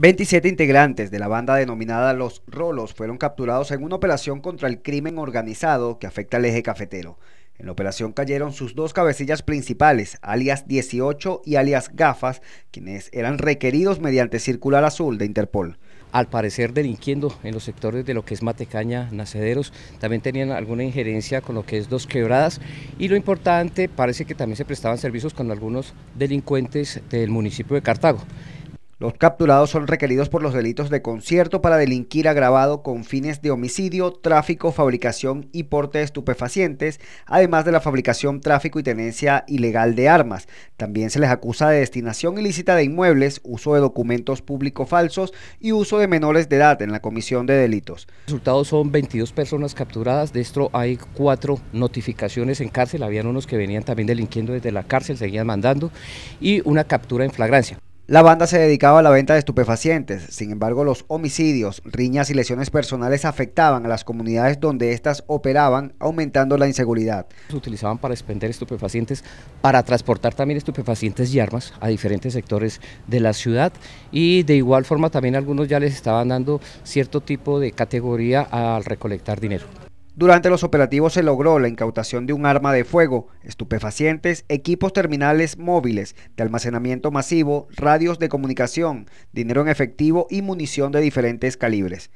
27 integrantes de la banda denominada Los Rolos fueron capturados en una operación contra el crimen organizado que afecta al eje cafetero. En la operación cayeron sus dos cabecillas principales, alias 18 y alias Gafas, quienes eran requeridos mediante circular azul de Interpol al parecer delinquiendo en los sectores de lo que es Matecaña, Nacederos, también tenían alguna injerencia con lo que es Dos Quebradas y lo importante, parece que también se prestaban servicios con algunos delincuentes del municipio de Cartago. Los capturados son requeridos por los delitos de concierto para delinquir agravado con fines de homicidio, tráfico, fabricación y porte de estupefacientes, además de la fabricación, tráfico y tenencia ilegal de armas. También se les acusa de destinación ilícita de inmuebles, uso de documentos públicos falsos y uso de menores de edad en la comisión de delitos. Los resultados son 22 personas capturadas, de esto hay cuatro notificaciones en cárcel, habían unos que venían también delinquiendo desde la cárcel, seguían mandando y una captura en flagrancia. La banda se dedicaba a la venta de estupefacientes, sin embargo los homicidios, riñas y lesiones personales afectaban a las comunidades donde éstas operaban, aumentando la inseguridad. Se utilizaban para expender estupefacientes, para transportar también estupefacientes y armas a diferentes sectores de la ciudad y de igual forma también algunos ya les estaban dando cierto tipo de categoría al recolectar dinero. Durante los operativos se logró la incautación de un arma de fuego, estupefacientes, equipos terminales móviles de almacenamiento masivo, radios de comunicación, dinero en efectivo y munición de diferentes calibres.